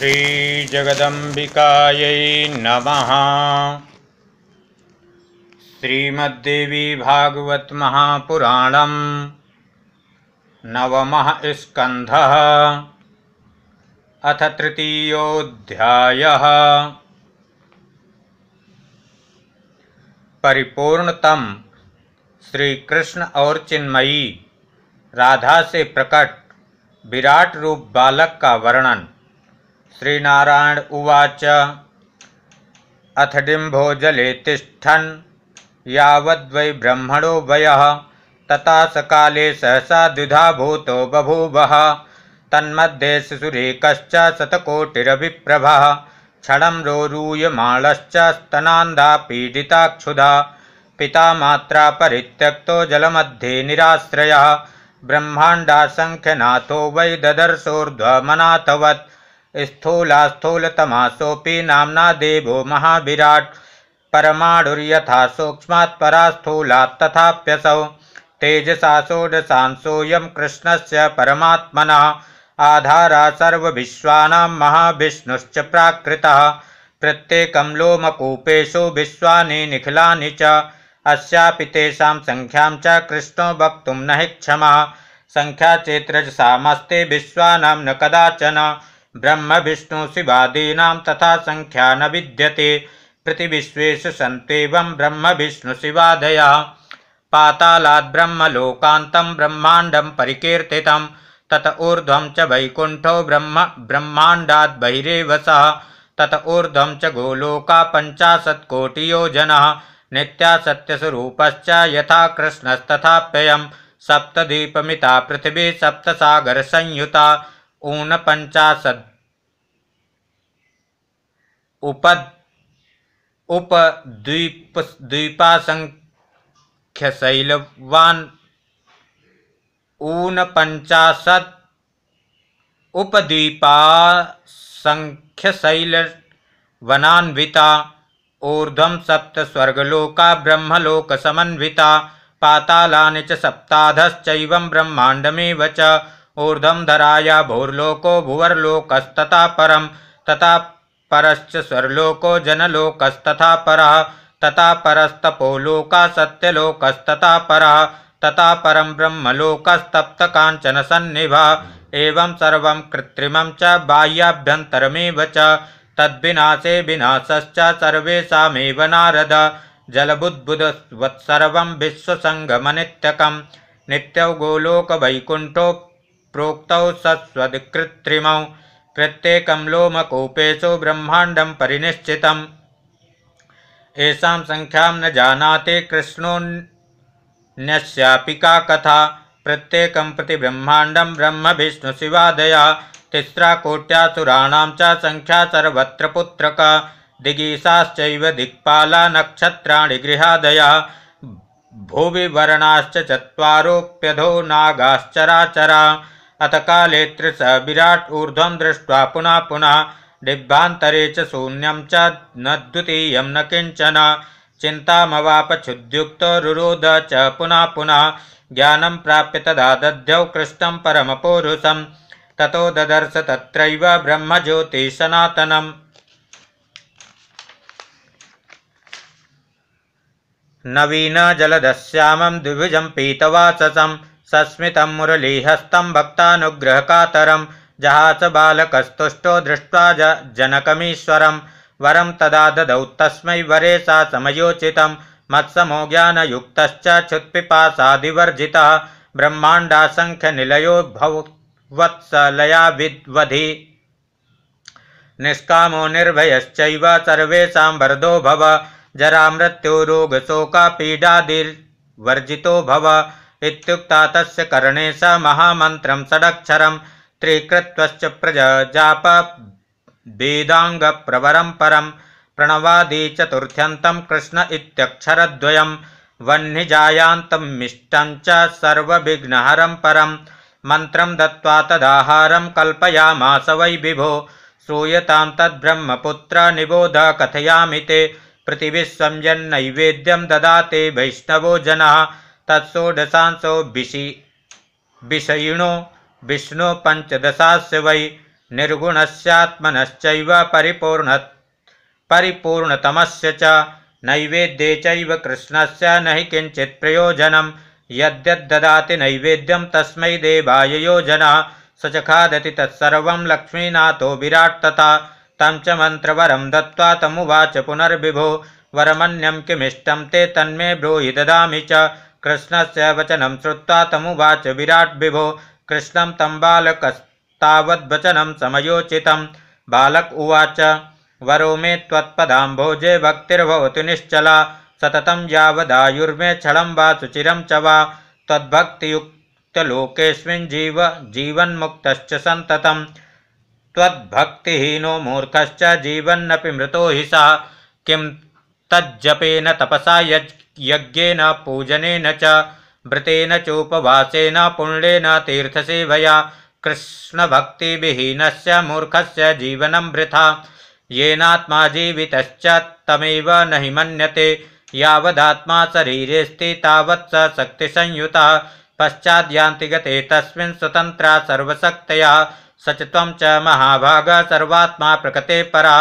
श्रीजगदम्बिकायै नम श्रीमद्देवी भागवत महापुराण नवम स्कंध अथ तृतीय परिपूर्णतम श्रीकृष्ण और चिन्मयी राधा से प्रकट विराट रूप बालक का वर्णन श्रीनारायण उवाच अथ जले तिष्ठन् यावद्वै ब्रह्मणो वयः तता सकाले सहसा द्विधा भूतो बभूवः तन्मध्ये श्वशुरेकश्च शतकोटिरभिप्रभः क्षणं रोरूयमालश्च स्तनान्धा पीडिताक्षुधा पितामात्रा परित्यक्तो जलमध्ये निराश्रयः ब्रह्माण्डासङ्ख्यनाथो वै ददर्शोर्ध्वमनाथवत् स्थूलास्थूलतमासोऽपि नाम्ना देवो महाविराट् परमाणुर्यथा तथाप्यसौ तेजसा षोडशांसोऽयं कृष्णस्य परमात्मना आधारा सर्वविश्वानां महाविष्णुश्च प्राकृतः प्रत्येकं लोमकूपेषु विश्वानि निखिलानि च अस्यापि तेषां सङ्ख्यां च कृष्णो वक्तुं न हि क्षमः सङ्ख्याचेत्रजसामस्ते विश्वानां न कदाचन ब्रह्म शिवादीना तथा संख्या न विद्यते शिवादया पाताला ब्रह्म पातालाद्ब्रह्मलोकान्तं ब्रह्मांडम परिकीर्तितं तत ऊर्ध च वैकुण्ठो ब्रह्म ब्रह्मांडा बहिरेव तत ऊर्ध च गोलोका पञ्चाशत्कोटियो जनः नित्यासत्यस्वरूपश्च यथा कृष्णस्तथाप्ययं सप्तदीपमिता पृथिवी सप्तसागरसंयुता ऊन ऊनपंचाशद उपद द्वीप द्वीपासंख्य शैलवान ऊनपंचाशत उपद्वीपासंख्य शैल वनान्विता ऊर्धम सप्त स्वर्गलोका ब्रह्मलोक समन्विता पातालानि च ब्रह्मांडमे ब्रह्माण्डमेव च ऊर्धम धराया भूर्लोको भुवर्लोकस्तथा परम तथा परश्च स्वर्लोको जनलोकस्तथा पर तथा परस्तपोलोका सत्यलोकस्तथा पर तथा परं ब्रह्मलोकस्तप्तकाञ्चनसन्निभा एवं सर्व कृत्रिम च बाह्याभ्यन्तरमेव च तद्विनाशे विनाशश्च सर्वेषामेव नारद जलबुद्बुदवत्सर्वं विश्वसङ्गमनित्यकं नित्यौ गोलोकवैकुण्ठोप प्रोक्तौ सत्स्वद्कृत्रिमौ प्रत्येकं लोमकूपेषु ब्रह्माण्डं परिनिश्चितम् येषां संख्यां न जानाति कृष्णोऽन्यस्यापि कथा प्रत्येक प्रति ब्रह्माण्डं ब्रह्मविष्णुशिवादया तिस्रा कोट्यासुराणां च सङ्ख्या सर्वत्र पुत्रक दिगीषाश्चैव दिक्पाला नक्षत्राणि गृहादया भुवि वर्णाश्च चत्वारोऽप्यधो नागाश्चराचरा अथ काले त्रिसः विराट् ऊर्ध्वं दृष्ट्वा पुनः पुनः डिब्बान्तरे च शून्यं च न द्वितीयं न किञ्चन चिन्तामवापच्छुद्युक्तो रुरोध च पुनः पुनः ज्ञानं प्राप्य तदा दध्यौ परम पौरुषम ततो ददर्श तत्रैव नवीन नवीनजलदस्यामं द्विभुजं पीतवाचसम् सस्मित सस्मितं मुरलीहस्तं भक्तानुग्रहकातरं जहास बालकस्तुष्टो दृष्ट्वा ज जनकमीश्वर वरम तदा ददौ तस्म वरे सा समयोचितं मत्समो ज्ञानयुक्तश्च क्षुत्पिपासादिवर्जितः ब्रह्माण्डासङ्ख्यनिलयो भवत्सलया विवधि निष्कामो निर्भयश्चैव सर्वेषां वरदो भव जरा मृत्यु मृत्युरोगशोकपीडादिर्वर्जितो भव इत्युक्ता तस्य कर्णे स महामन्त्रं षडक्षरं त्रिकृत्वश्च वेदाङ्गप्रवरं परं प्रणवादि चतुर्थ्यन्तं कृष्ण इत्यक्षरद्वयं मिष्टं च सर्वविघ्नहरं परं मन्त्रं दत्त्वा तदाहारं कल्पयामास वै विभो श्रूयतां तद्ब्रह्मपुत्र निबोध कथयामि ते पृथिविश्वं नैवेद्यं ददाते वैष्णवो जनाः तत्सोदशांशो विषि विषयिणो विष्णु से वै निर्गुणस्यात्मनश्चैव परिपूर्ण परिपूर्णतम से नैवेद्ये चैव से न हि किञ्चित् प्रयोजनं यद्यद्ददाति नैवेद्यं तस्मै देवाय योजना स च खादति लक्ष्मीनाथो विराट तथा तम च मंत्रवरम दत्वा तमुवाच पुनर्विभो वरमन्यं किमीष्ट ते तन्मे ब्रूहि ददा च कृष्णस्य वचनं श्रुत्वा तमुवाच विराट् विभो कृष्णं तं बालकस्तावद्वचनं समयोचितं बालक उवाच वरो मे त्वत्पदाम्भोजे भक्तिर्भवतु निश्चला सततं यावदायुर्मे छलं वा सुचिरं च वा त्वद्भक्तियुक्तलोकेऽस्मिन् जीवन्मुक्तश्च सन्ततं त्वद्भक्तिहीनो मूर्खश्च जीवन्नपि मृतो हि सः किं तज्जपेन तपसा य यज्ञेन पूजनेन च व्रतेन चोपवासेन पुण्येन तीर्थसेवया कृष्णभक्तिविहीनस्य मूर्खस्य जीवनं वृथा येनात्मा जीवितश्च तमेव न हि मन्यते यावदात्मा शरीरेऽस्ति तावत् स शक्तिसंयुता पश्चाद्यान्तिगते तस्मिन् स्वतन्त्रा सर्वशक्तया स च त्वं च महाभाग सर्वात्मा प्रकृते परा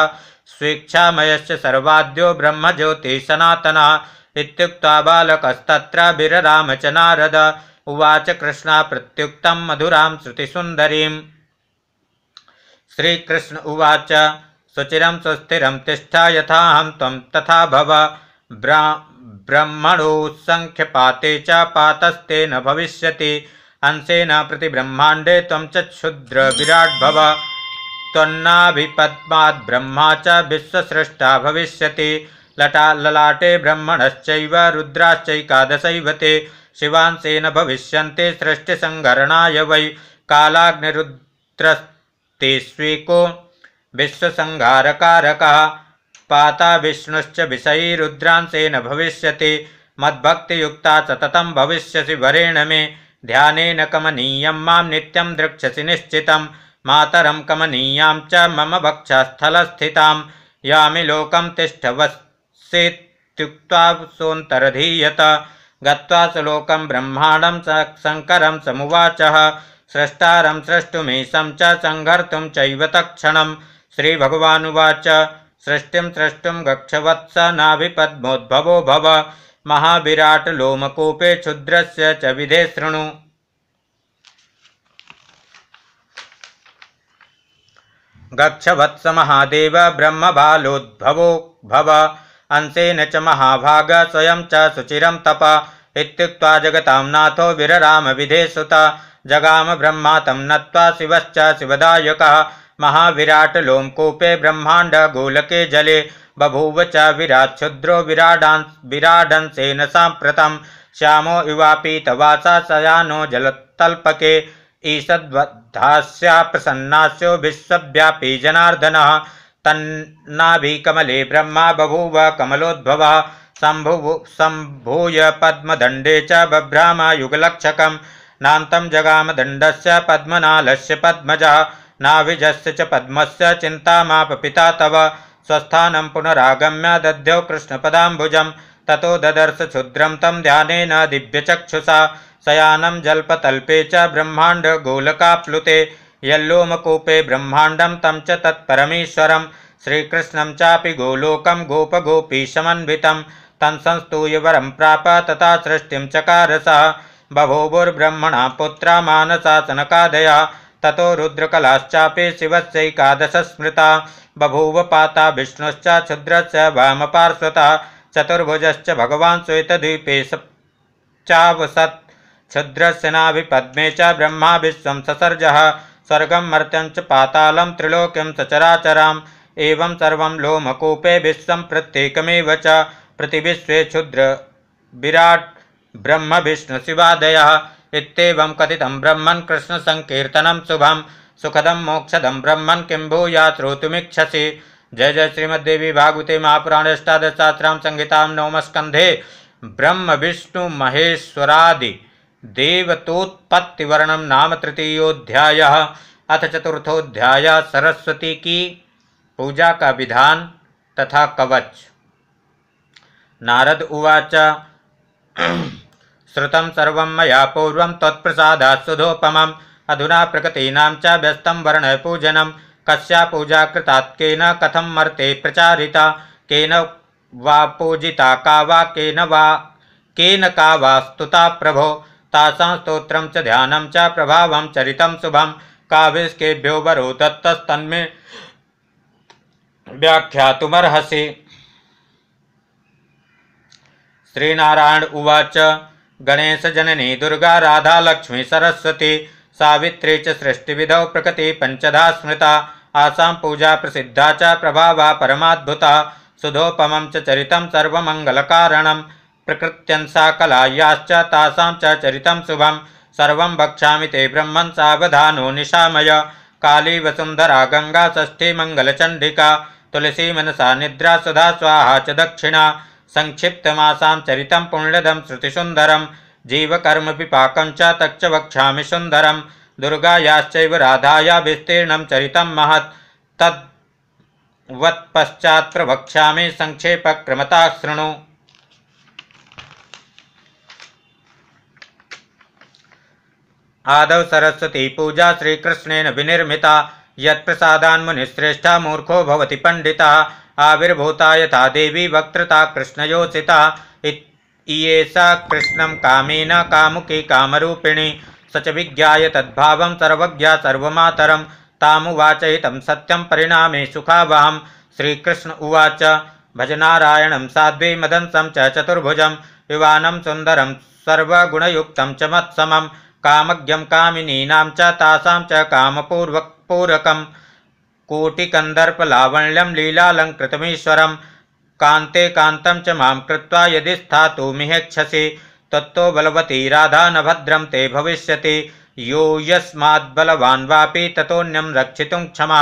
स्वेच्छामयश्च सर्वाद्यो ब्रह्मज्योतिः सनातना इत्युक्त्वा बालकस्तत्र बिररामच नारद उवाच कृष्णा प्रत्युक्तं मधुरां श्रुतिसुन्दरीम् श्रीकृष्ण उवाच सुचिरं सुस्थिरं तिष्ठ यथाहं त्वं तथा भव ब्रा ब्रह्मणोत्सङ्ख्यपाते च पातस्ते न भविष्यति अंशेन प्रतिब्रह्माण्डे त्वं च क्षुद्रविराट् भव त्वन्नाभिपद्माद्ब्रह्मा च विश्वसृष्टा भविष्यति लटा ललाटे ब्रह्मणश्चैव रुद्राश्चैकादशैव ते शिवांसेन भविष्यन्ते सृष्टिसङ्घरणाय वै कालाग्निरुद्रस्ते स्वीको विश्वसंहारकारकः पाता विष्णुश्च विषयी रुद्रांसेन भविष्यति मद्भक्तियुक्ता सततं भविष्यसि वरेण मे ध्यानेन कमनीयं मां नित्यं द्रक्ष्यसि निश्चितं मातरं कमनीयां च मम भक्षस्थलस्थितां यामि लोकं तिष्ठवस् सेत्युक्त्वा सोऽन्तरधीयत गत्वा श्लोकं ब्रह्माणं शङ्करं समुवाचः स्रष्टारं स्रष्टुमीशं च सङ्घर्तुं चैव तत्क्षणं श्रीभगवानुवाच सृष्टिं स्रष्टुं गक्षवत्स नाभिपद्मोद्भवो भव महाविराटलोमकूपे क्षुद्रस्य च विधे शृणु गक्षवत्स महादेव ब्रह्मबालोद्भवो भव अंशेन च महाभाग स्वयं च सुचिरं तप इत्युक्त्वा जगतां नाथो विरराम विधे सुत जगाम ब्रह्मा तं नत्वा शिवश्च शिवदायकः ब्रह्मांड गोलके जले बभूव च विराट क्षुद्रो विराडान् विराडंसेन सांप्रतम श्यामो युवापीतवासा सयानो जलतल्पके ईषद्वद्धास्या प्रसन्नास्यो विश्वव्यापी जनार्दनः तन्नाभिकमले ब्रह्मा बभूव कमलोद्भवः सम्भूय पद्मदण्डे च बभ्रामा युगलक्षकं नान्तं जगामदण्डस्य पद्मनालस्य पद्मजा नाभिजस्य च पद्मस्य चिन्तामापपिता तव स्वस्थानं पुनरागम्य दध्यौ कृष्णपदाम्भुजं ततो ददर्श क्षुद्रं तं ध्यानेन दिव्यचक्षुषा शयानं जल्पतल्पे च ब्रह्माण्डगोलकाप्लुते यल्लोमकूपे ब्रह्मांडम तम च तत्परमीश्वरं श्रीकृष्णं चापि गोलोकं गोपगोपीशमन्वितं संस्तूय वरम प्राप तथा सृष्टिं चकारस बभोभुर्ब्रह्मणा पुत्रा मानसासनकादया ततो रुद्रकलाश्चापि शिवस्यैकादश स्मृता बभूव पाता विष्णुश्च क्षुद्रश्च वामपार्श्वता चतुर्भुजश्च भगवान् श्वेतद्वीपे चावसत् क्षुद्रस्य नाभिपद्मे च ब्रह्मा विश्वं ससर्जः स्वर्गम मर्त्यंच पातालम त्रिलोक्यम त्रिलोक्यं एवं सर्व लोमकूपे विश्व प्रत्येकमेव च पृथिविश्वे क्षुद्र शिवादय इतम कथित ब्रह्म कृष्ण कृष्णसङ्कीर्तनं शुभम सुखदम मोक्षदं ब्रह्म किं भूया श्रोतुमिच्छसि जय जय श्रीमद्देवी भागवते महापुराणेष्टादशात्रां संहितां विष्णु महेश्वरादि देवतोत्पत्तिवर्णम नाम तृतीयोध्याय अथ चतुर्थोध्याय सरस्वती की पूजा का विधान तथा कवच नारद उवाच श्रुत सर्व मैं पूर्व तत्प्रसाद सुधोपम अधुना प्रकृतीना च व्यस्त वर्ण पूजन कस्या पूजा कृता कथम मर्ते प्रचारिता केन वा पूजिता का वा केन वा केन का वा स्तुता प्रभो तासा स्त्रोत्र च ध्यानं च प्रभावं चरित शुभं काव्यस्केभ्यो वरो दत्तस्तन्मे व्याख्यामर्हसी श्रीनारायण उवाच जननी दुर्गा राधा लक्ष्मी सरस्वती सावित्री चृष्टि सृष्टिविधौ प्रकृति पंचधा स्मृता आसा पूजा प्रसिद्धा च प्रभा परमाद्भुता सुधोपम चरित चरितं प्रकृत्यंसा कलायाश्च तासां च चरितं शुभं सर्वं वक्ष्यामि ते ब्रह्मन् सावधानो निशामय काली वसुन्धरा गङ्गा षष्ठी मङ्गलचण्डिका तुलसी मनसा निद्रा सुधा स्वाहा च दक्षिणा सङ्क्षिप्तमासां चरितं पुण्यदं श्रुतिसुन्दरं जीवकर्मपिपाकं च तच्च वक्ष्यामि सुन्दरं दुर्गायाश्चैव राधाया विस्तीर्णं चरितं महत् तद्वत्पश्चात् प्रवक्ष्यामि सङ्क्षेपक्रमता शृणु आदव सरस्वती पूजा श्रीकृष्णन विनिर्मिता यत्प्रसादान् मुनिश्रेष्ठा मूर्खो भवति पंडिता आविर्भूता यथा देवी वक्तृता कृष्णयोचिता इये कृष्ण कृष्णं कामेन कामुकी कामिणी स च विज्ञाय तद्भावं सर्वज्ञा सर्वमातरं तामुवाच हितं सत्यं परिणामे श्रीकृष्ण उवाच भजनारायण साध्वी मदंस चतुर्भुज युवा सुंदरम सर्वगुणयुक्त चमत्सम च मत्समं कामज्ञं कामिनीनां च तासां च कामपूर्वपूरकं कोटिकन्दर्पलावण्यं लीलालङ्कृतमीश्वरं कान्ते कान्तं च मां कृत्वा यदि स्थातुमिहेच्छसि तत्तो बलवती राधानभद्रं ते भविष्यति यो यस्माद्बलवान् वापि ततोऽन्यं रक्षितुं क्षमा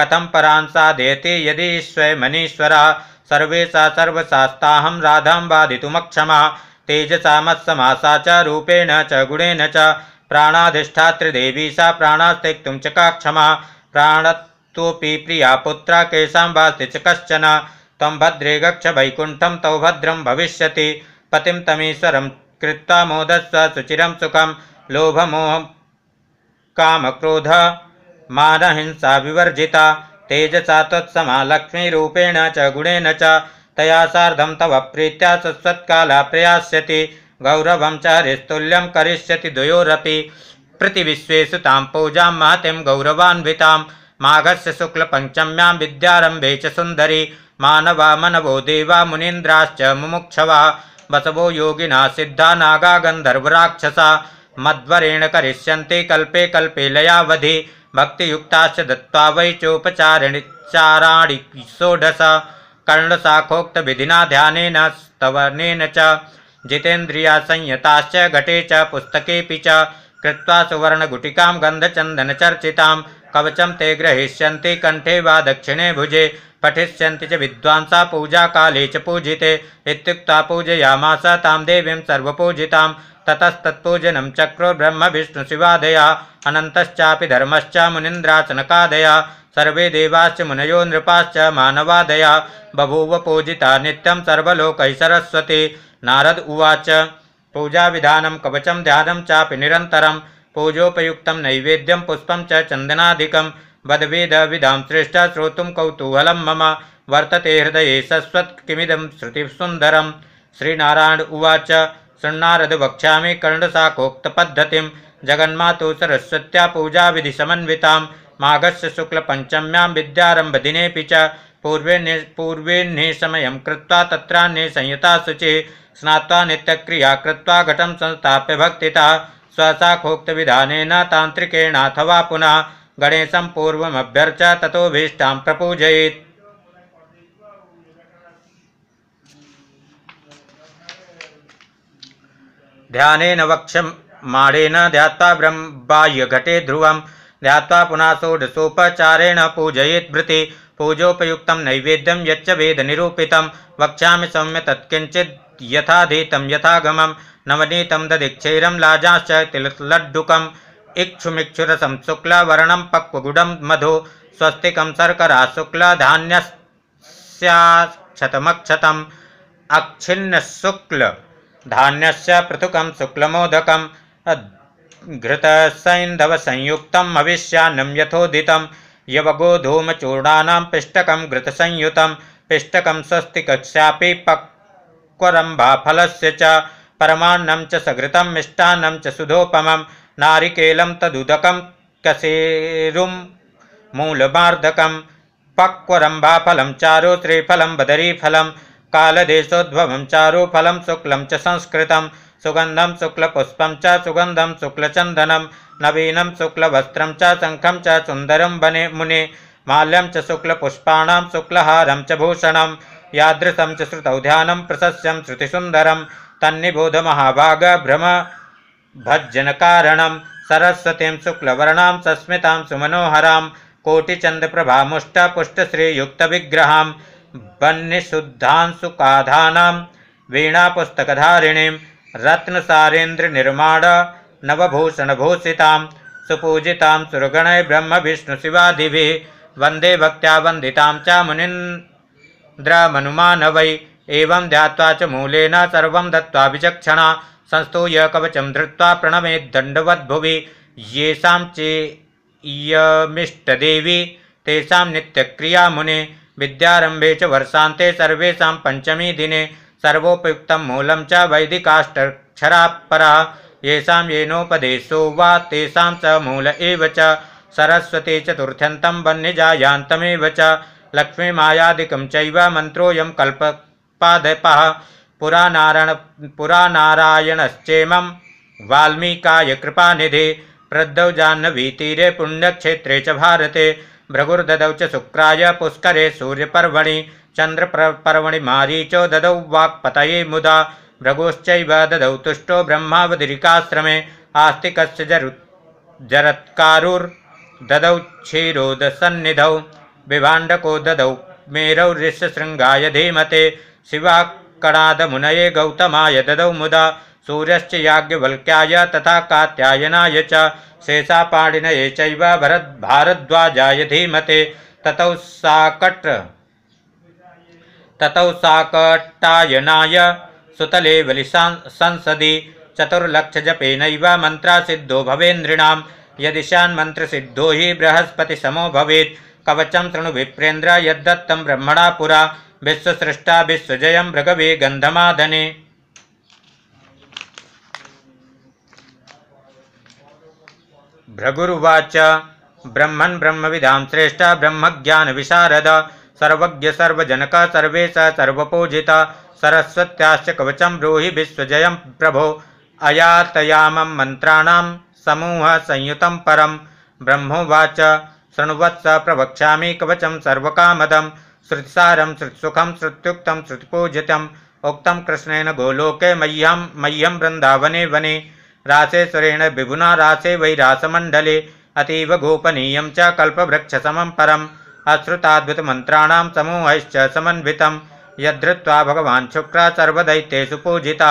कथं परां सा देति यदिश्वमनीश्वरः सर्वेषा सर्वशास्ताहं राधां बाधितुमक्षमा तेजसा मत्समासा च रूपेण च गुणेन च प्राणाधिष्ठा त्रिदेवी सा प्राणास्त्यक्तुं च का क्षमा प्राणत्वपि प्रिया पुत्रा केषां वास्ति च कश्चन तं भद्रे गक्ष वैकुण्ठं तौ भद्रं भविष्यति पतिं तमीश्वरं कृत्वा मोदस्व सुचिरं सुखं लोभमोह कामक्रोध मानहिंसा विवर्जिता तेजसा त्वत्समा लक्ष्मीरूपेण च गुणेन च तया सार्धं तव प्रीत्या सत्सत्काला प्रयास्यति गौरवं च हरिस्तुल्यं करिष्यति द्वयोरपि प्रतिविश्वेषु पूजा पूजां गौरवान्वता गौरवान्वितां माघस्य शुक्लपञ्चम्यां विद्यारम्भे च सुन्दरी मानवा मनवो देवा मुनीन्द्राश्च मुमुक्षवा बसवो योगिना सिद्धा नागा गन्धर्वराक्षसा मध्वरेण करिष्यन्ति कल्पे कल्पे लयावधि भक्तियुक्ताश्च दत्त्वा वै चोपचारिणि चाराणि षोडश कर्णशाखोक्त विधिना ध्यान स्तवर्णेन च जितेन्द्रिया संयताश्च घटे च पुस्तके च कृत्वा सुवर्णगुटिकां गन्धचन्दनचर्चितां कवचं ते ग्रहीष्य कंठे वा दक्षिणे भुजे पठिष्य च पूजा पूजाकाले च पूजिते इत्युक्ता पूजयामास तां देवीं सर्वपूजितां ततस्तत्पूजनं चक्रो ब्रह्मविष्णुशिवादया अनन्तश्चापि धर्मश्च मुनीन्द्रासनकादया सर्वे देवाश्च मुनयो नृपाश्च मानवादया बभूव पूजिता नित्यं सर्वलोकैः सरस्वती नारद उवाच पूजाविधानं कवचं ध्यानं चापि निरन्तरं पूजोपयुक्तं नैवेद्यं पुष्पं च चन्दनाधिकं वद्वेदविधां श्रेष्ठा श्रोतुं कौतूहलं मम वर्तते हृदय सस्वत् किमिदं श्रुतिसुन्दरं श्रीनारायण उवाच शृण्णारद वक्ष्यामि कर्णशाखोक्तपद्धतिं जगन्मातु सरस्वत्या पूजाविधिसमन्वितां माघस्य शुक्लपञ्चम्यां विद्यारम्भदिनेऽपि च पूर्वे ने ने समय कृत्वा तत्रान्ने संहिता शुचि स्नाता नित्यक्रिया कृत्वा घटं संस्थाप्य भक्तिता स्वशाखोक्तविधानेन तान्त्रिकेणाथवा पुनः गणेशं पूर्वमभ्यर्च ततोभीष्टां प्रपूजयेत् ध्यानेन वक्षमाणेन ध्यात्वा ब्रह्म बाह्य घटे ध्रुवं ध्यात्वा पुनासोडसोपचारेण पूजयेद्भृति पूजोपयुक्त नैवेद्यम यच्च निरूपित वक्षा सौम्य तत्किंचित यथाधीत यथागम नवनीत दधिक्षेर लाजाश्च तिललड्डुकम् इक्षुमिक्षुरस शुक्लवर्णं पक्वगुडम मधु स्वस्तिक शर्करा शुक्लधान्यस्याक्षतमक्षतम् धान्य पृथुक शुक्लमोदक घृतसैन्धवसंयुक्तं भविष्यान्नं यथोदितं यवगोधूमचूर्णानां पिष्टकं घृतसंयुतं पिष्टकं स्वस्तिकक्ष्यापि पक्वरम्भाफलस्य च परमान्नं च सघृतं मिष्टान्नं च सुधोपमं नारिकेलं तदुदकं कशेरुं मूलमार्धकं पक्वरम्भाफलं चारुत्रिफलं बदरीफलं कालदेशोद्भवं चारुफलं शुक्लं च संस्कृतं सुगंधम शुक्लपुष्पं च सुगंधम शुक्लचन्दनं नवीनं शुक्लवस्त्रं च शङ्खं च सुन्दरं वने मुने माल्यं च शुक्लपुष्पाणां शुक्लहारं च भूषणं यादृशं च श्रुतौ ध्यानं प्रशस्यं श्रुतिसुन्दरं तन्निबोधमहाभाग भ्रम भज्जनकारणं सरस्वतीं शुक्लवर्णां सस्मितां सुमनोहरां कोटिचन्द्रप्रभामुष्टपुष्टश्रीयुक्तविग्रहां वह्निशुद्धांशुकाधानां वीणापुस्तकधारिणीं रत्नसारेन्द्र निर्माण नवभूषण भूषिता सुपूजिता सुरगण ब्रह्म विष्णु शिवादिभिः वन्दे भक्त्या वन्दितां च वै एवं ध्यावा च मूलेन सर्व दत्वा विचक्षण संस्तूय कवचम धृत्वा प्रणमे दंडवद्भुवि येयमीष्टदेवी तेषा नित्यक्रिया मुने विद्यारंभे च वर्षाते सर्वेशा पंचमी दिने सर्वोपयुक्त मूलम च वैदिकाष्टक्षरापरा येषां येनोपदेशो वा तेषां च मूल एव च सरस्वती चतुर्थ्यन्तं वह्निजायान्तमेव च लक्ष्मीमायादिकं चैव मन्त्रोऽयं कल्पपादपः पुरा पुरानारायणश्चेमं वाल्मीकाय कृपानिधे प्रद्दौ जाह्नवीतीरे पुण्यक्षेत्रे च भारते भृगुर्ददौ च शुक्राय पुष्करे सूर्यपर्वणि चन्द्रपर्वणि मारीचो ददौ वाक्पतये मुदा भृगोश्चैव ददौ तुष्टो ब्रह्मावधिरिकाश्रमे आस्तिकस्य जरु जरत्कारुर्ददौ क्षीरोदसन्निधौ विभाण्डको ददौ मेरौ ऋष्यशृङ्गाय धीमते शिवाकणादमुनये गौतमाय ददौ मुदा सूर्यश्च याज्ञवल्क्याय तथा कात्यायनाय च शेषापाणिनये चैव भरद् भारद्वाजाय धीमते ततौ साकट्र ततौ साकट्टायनाय सुतले बलिसा संसदि चतुर्लक्षजपेनैव मन्त्रासिद्धो भवेन्द्रिणां यदिशान्मन्त्रसिद्धो हि बृहस्पतिसमो भवेत् कवचं शृणु विप्रेन्द्र यद्दत्तं ब्रह्मणा पुरा विश्वसृष्टा विश्वजयं भृगवे गन्धमाधने भृगुरुवाच ब्रह्मन् ब्रह्मविदां श्रेष्ठ ब्रह्मज्ञानविशारद सर्वज्ञ सर्वजनक सर्वेश सर्वपूजिता सरस्वत्याश्च कवचं ब्रूहि विश्वजय प्रभो अयातयाम मंत्राण समूह संयुत परम ब्रह्मोवाच शृण्वत्स प्रवक्षा कवचं सर्वकामदं श्रुतिसारम श्रुत्सुखं श्रुत्युक्तं श्रुतिपूजित उक्तं कृष्णेन गोलोके मह्यं मह्यं वृन्दावने वने रासेश्वरेण विभुना रासे वै रासमण्डले अतीव गोपनीय च कल्पवृक्षसमं परम् मंत्राण समूह समन्वित यदृत्वा भगवान् शुक्र सर्वदैत्येषु पूजिता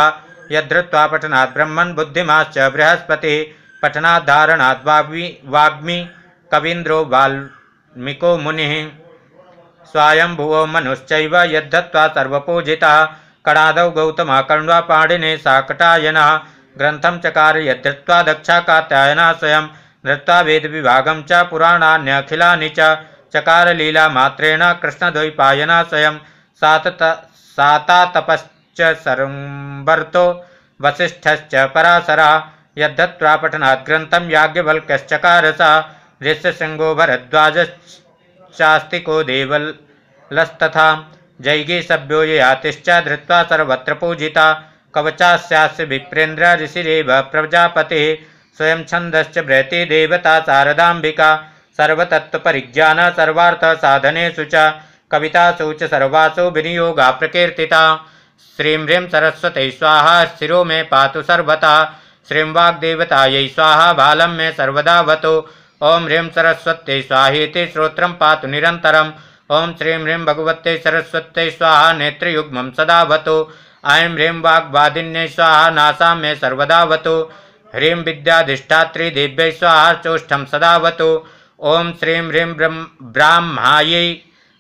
यदृत्वा पठनात् ब्रह्मन् बुद्धिमाश्च बृहस्पति पठना वाग्मि वाग्मि कवीन्द्रो वाल्मीको मुनि स्वायम्भुवो मनुश्चैव यद्धत्वा सर्वपूजिता कणादौ गौतम कण्वा पाणिने साकटायन ग्रंथम चकार दक्षा कात्यायना स्वयं धृत्वा विभाग च पुराणान्यखिला च चकार मात्रेण कृष्णद्वैपायना स्वयं सातत सातातपश्च सरम्बर्तो वसिष्ठश्च पराशरः यद्धत्वापठनात् ग्रन्थं याज्ञवल्क्यश्चकार स ऋष्यशृङ्गो भरद्वाजश्चास्तिको देवलस्तथा सभ्यो ययातिश्च धृत्वा सर्वत्र पूजिता कवचास्यास्य विप्रेन्द्र ऋषिरेव प्रजापतिः स्वयं छन्दश्च बृहती देवता शारदाम्बिका सर्वार्थ साधने सुच कविता च सर्वासु विनियोगा प्रकीर्तिता श्रीं ह्रीं सरस्वती स्वाहा शिरो मे पातु सर्वता श्रीं वाग्देवताय स्वाहा बालं मे सर्वदावतु ॐ ह्रीं सरस्वती स्वाहेति श्रोत्रं पातु निरन्तरम् ॐ श्रीं ह्रीं भगवत्यै सरस्वत्यै स्वाहा नेत्रयुग्मं सदावतु ऐं ह्रीं वाग्वादिन्यै स्वाहा नासां मे सर्वदावतु ह्रीं विद्याधिष्ठात्रिदेव्यै स्वाहा चोष्ठं सदावतु ओम श्रीं ह्रीं ब्रह्म ब्राह्मायै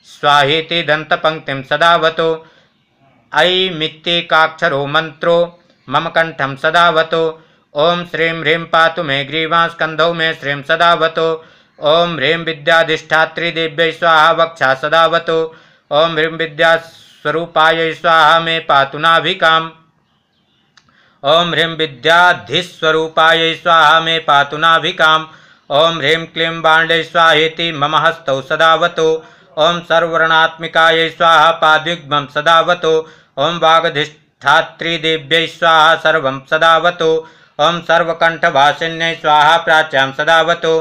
स्वाहेति दन्तपङ्क्तिं सदावतो ऐ मित्तेकाक्षरो मंत्रो मम कंठम सदावतो ओम श्रीं ह्रीं पा मे ग्रीवा स्कंधौ मे श्री सदावतो ओम ह्रीं दिव्य स्वाहा वक्षा सदावत ओम ह्रीं विद्यास्वरूपायै स्वाहा मे पातु नाभिकाम् ओम ह्रीं विद्याधिस्वरूपायै स्वाहा मे पातु ओं ह्रीं क्लीं बाण्डे स्वाहेति मम हस्तौ सदावतो ॐ सर्ववर्णात्मिकायै स्वाहा पाद्युग्मं सदावतो ॐ वागधिष्ठात्रिदेव्यै स्वाहा सर्वं सदावतो ॐ सर्वकण्ठभाषिन्यै स्वाहा प्राच्यां सदावतो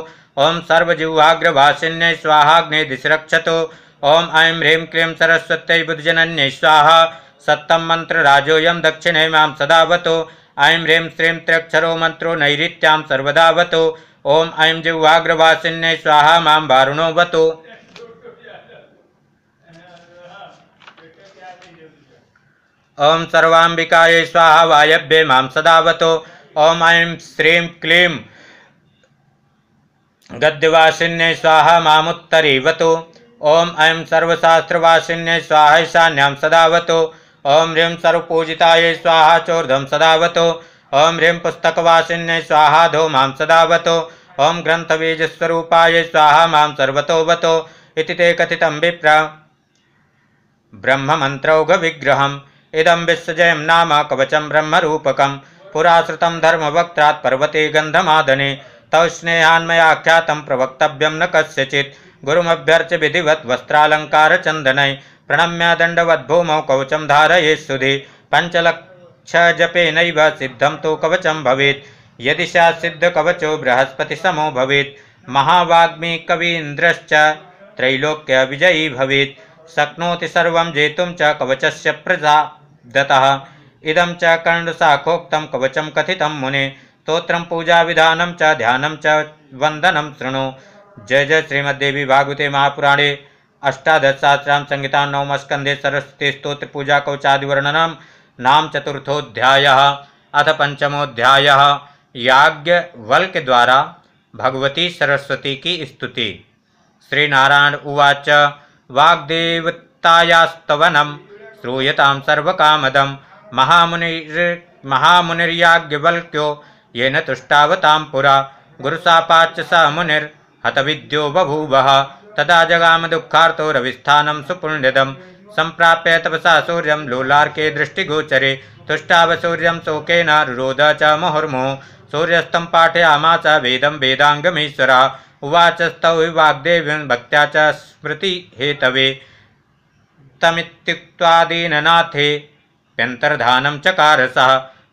ओं सर्वजिह्वाग्रभाषिन्यै स्वाहाग्नेदिशिरक्षतो ओं ऐं ह्रीं क्लीं सरस्वत्यै बुधजनन्यै स्वाहा सत्तं मन्त्रराजोऽयं दक्षिणै मां सदावतो ऐं ह्रीं श्रीं त्र्यक्षरो मंत्रो नैरीत्यां सर्वदावतो ओम ऐं जिह्वाग्रवासिन्ये स्वाहा मां वारुणोऽवतु ॐ सर्वाम्बिकायै स्वाहा वायव्ये मां सदावतो ॐ ऐं श्री क्ली गद्यवासिन्ये स्वाहा मामुत्तरीवतु ॐ ऐं सर्वशास्त्रवासिन्ये स्वाहा ईशान्यां सदावतो ॐ ह्रीं सर्वपूजितायै स्वाहा चोर्धं सदावतो ओम ह्रीं पुस्तकवासिन्य स्वाहा धो मां सदावतो ओम ग्रन्थबीजस्वरूपाय स्वाहा मां सर्वतोवतो इति ते कथितं विप्र ब्रह्ममन्त्रौघविग्रहम् इदं विश्वजय नाम कवचं ब्रह्मरूपकं धर्म धर्मवक्त्रात् पर्वते गंधमादने तौ स्नेहान्मयाख्यातं प्रवक्तव्यं न कस्यचित् गुरुमभ्यर्च विधिवत् वस्त्रालङ्कारचन्दनै प्रणम्य भूमौ कवचं धारये सुधी पञ्चलक् छ जपे नैव सिद्धम तो कवचम भवेत यदि सा सिद्ध कवचो बृहस्पति समो भवेत महावाग्मी कवींद्रश्च त्रैलोक्य विजयी भवेत शक्नोति सर्वं जेतुं च कवचस्य प्रजादतः इदं च कर्णशाखोक्तं कवचं कथितं मुने स्तोत्रं पूजाविधानं च ध्यानं च वन्दनं शृणु जय जय श्रीमद्देवी भागवते महापुराणे अष्टादशसहस्रां संहिता नवमस्कन्धे सरस्वती स्तोत्रपूजाकौचादिवर्णनम् नाम चतुर्थोध्याय अथ पंचमोध्याय याज्ञवल्क द्वारा भगवती सरस्वती की स्तुति श्रीनारायण उवाच श्रूयताम श्रूयतां सर्वकामदं महामुनिर् महामुनिर्याज्ञवल्क्यो न तुष्टावताम पुरा गुरुसापाच स विद्यो बभूव तदा जगाम दुखा रविस्थान सुपुण्यदम संप्राप्य तपसा सूर्य लोलार्के दृष्टिगोचरे तुष्टावसूर्यं सूर्य रुरोध च मुहुर्मु च वेद वेदं वेदाङ्गमीश्वरा स्तौ वाग्देव्यं भक्त्या च हेतव तमित्युक्त्वादीननाथे प्यन्तर्धानं चकारस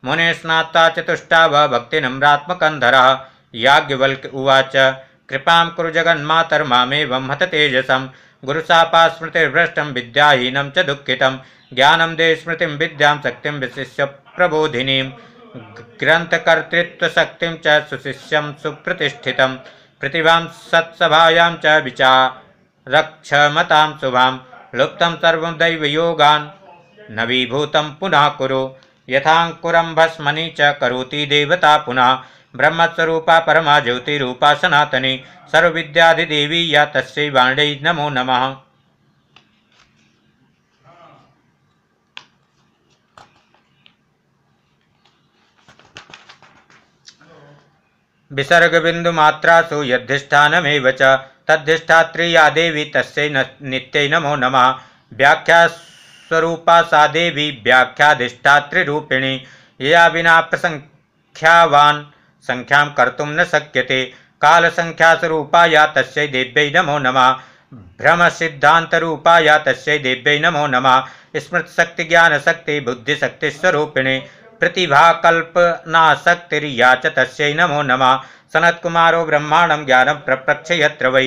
मुने स्नाता चतुष्टाव नम्रात्मकंधर याज्ञवल्क उवाच जगन्मातर्मा कुरु हत तेजसम गुरुशापास्मृतिर्भ्रष्टं विद्याहीनं च दुःखितं ज्ञानम दे स्मृति विद्या शक्ति विशिष्य प्रबोधिनी ग्रन्थकर्तृत्वशक्तिं च सुशिष्यं सुप्रतिष्ठितं प्रतिभां सत्सभायां च विचारक्षमतां शुभा लुप्त सर्वं दैवयोगान् नवीभूत पुनः कुरु यथाकुर भस्मनी च करोति देवता पुनः ब्रह्मस्वरूप परमा रूपा सनातनी सर्विद्यादिदेवी या तस्यै वाण्डै नमो नमः विसर्गबिन्दुमात्रासु यद्धिष्ठानमेव च तद्धिष्ठात्री या देवी तस्य नित्यै नमो नमः स्वरूपा सा देवी रूपिणी या विना प्रसङ्ख्यावान् संख्या कर्तुं न शक्यते कालसङ्ख्यास्वरूपाय तस्यै देव्यै नमो नमः भ्रमसिद्धान्तरूपाय तस्यै देव्यै नमो प्रतिभा कल्पना शक्ति च तस्यै नमो नम सनत्कुमारो ब्रह्माणं ज्ञानं प्रप्रक्षयत्र वै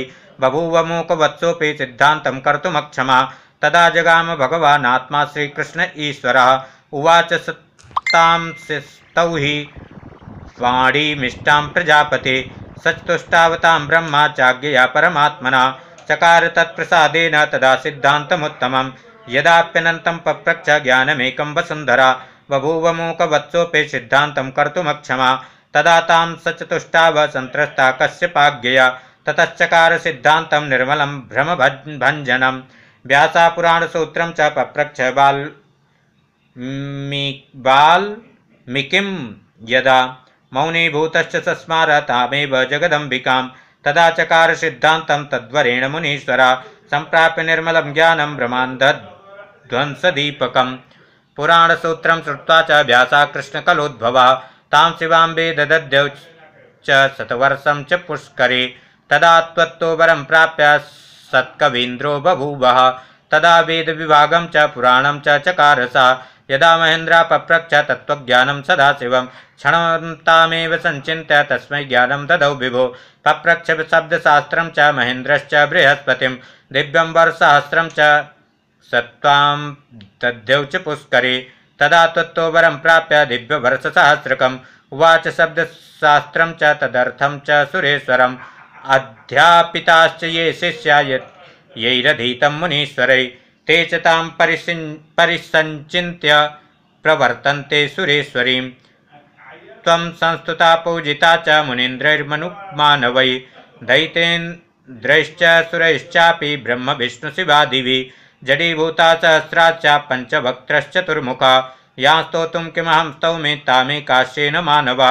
सिद्धांत सिद्धान्तं कर्तुमक्षमा तदा जगाम भगवानात्मा श्रीकृष्ण ईश्वर उवाच सत्ता स्तौ वाणीमिष्टां प्रजापते सचतुष्टावता ब्रह्मा चाज्ञया परमात्मना चकार तत्प्रसादेन तदा सिद्धान्तमुत्तमं पप्रक्ष पप्रच्छ ज्ञानमेकं वसुन्धरा बभूवमूकवत्सोऽपि सिद्धान्तं कर्तुमक्षमा तदा तम सचतुष्टाव सन्त्रस्ता कश्यपाज्ञया निर्मल भ्रम भंजनम व्यासापुराण सूत्र च पप्रच्छ बाल् बाल, यदा मौनीभूतश्च सस्मार तामेव जगदम्बिकां तदा चकारसिद्धान्तं तद्वरेण मुनीश्वरा सम्प्राप्य निर्मलं ज्ञानं ब्रमान्ध्वंसदीपकं पुराणसूत्रं श्रुत्वा च व्यासा कृष्णकलोद्भवा तां शिवाम्बे दद्यौ च सतवर्षं च पुष्करे तदा वरं प्राप्य सत्कवीन्द्रो बभूवः तदा वेदविभागं च पुराणं च चकारसा यदा महेन्द्रा पप्रच्छ तत्त्वज्ञानं सदा शिवं क्षणं सञ्चिन्त्य तस्मै ज्ञानं ददौ विभो पप्रक्षशब्दशास्त्रं च महेन्द्रश्च बृहस्पतिं दिव्यं वरसहस्रं च सत्त्वां दध्यौ च पुष्करे तदा तत्त्वो वरं प्राप्य उवाच शब्दशास्त्रं च तदर्थं च सुरेश्वरम् अध्यापिताश्च ये शिष्या यैरधीतं मुनीश्वरैः ते च तां परिसञ्चिन्त्य प्रवर्तन्ते सुरेश्वरीं संस्तुता पूजिता च मुनीन्द्रैर्मनुमानवै दैतेन्द्रैश्च सुरैश्चापि ब्रह्मविष्णुशिवादिवि जडीभूता सहस्राश्च पञ्चभक्त्रश्चतुर्मुखा या स्तोतुं किमहं स्तौमि तामेकाश्येन मानव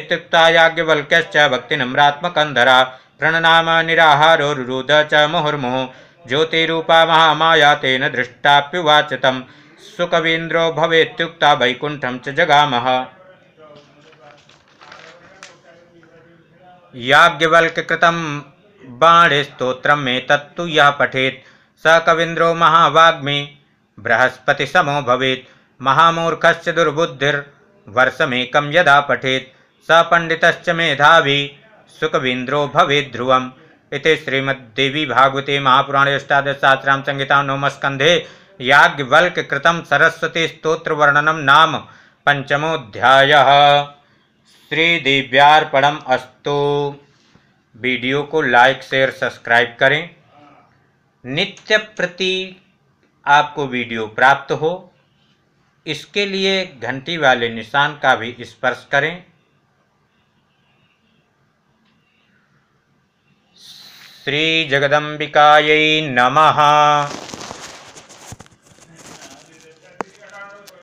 इत्युक्ता याज्ञवल्क्यश्च भक्तिनम्रात्मकन्धरा प्रणनाम निराहारो रुरुद च मुहुर्मुहुः ज्योतिरूपा महामाया तेन दृष्टाप्युवाच तम सुकवीन्द्रो भवेत्युक्ता वैकुण्ठं च जगामः याज्ञवल्क्यकृतं बाणेस्तोत्रं मे तत्तु यः पठेत् स कवीन्द्रो महावाग्मी बृहस्पतिसमो भवेत् महामूर्खस्य दुर्बुद्धिर्वर्षमेकं यदा पठेत् स पण्डितश्च मेधावी सुकवीन्द्रो भवेद् ध्रुवम् इति श्रीमद्देवी भागवते महापुराणे याज्ञवल्क कृतम सरस्वती स्त्रोत्र वर्णनम नाम पंचमोध्याय श्रीदिव्यार्पणम अस्तु वीडियो को लाइक शेयर सब्सक्राइब करें नित्य प्रति आपको वीडियो प्राप्त हो इसके लिए घंटी वाले निशान का भी स्पर्श करें श्रीजगदम्बिकायै नमः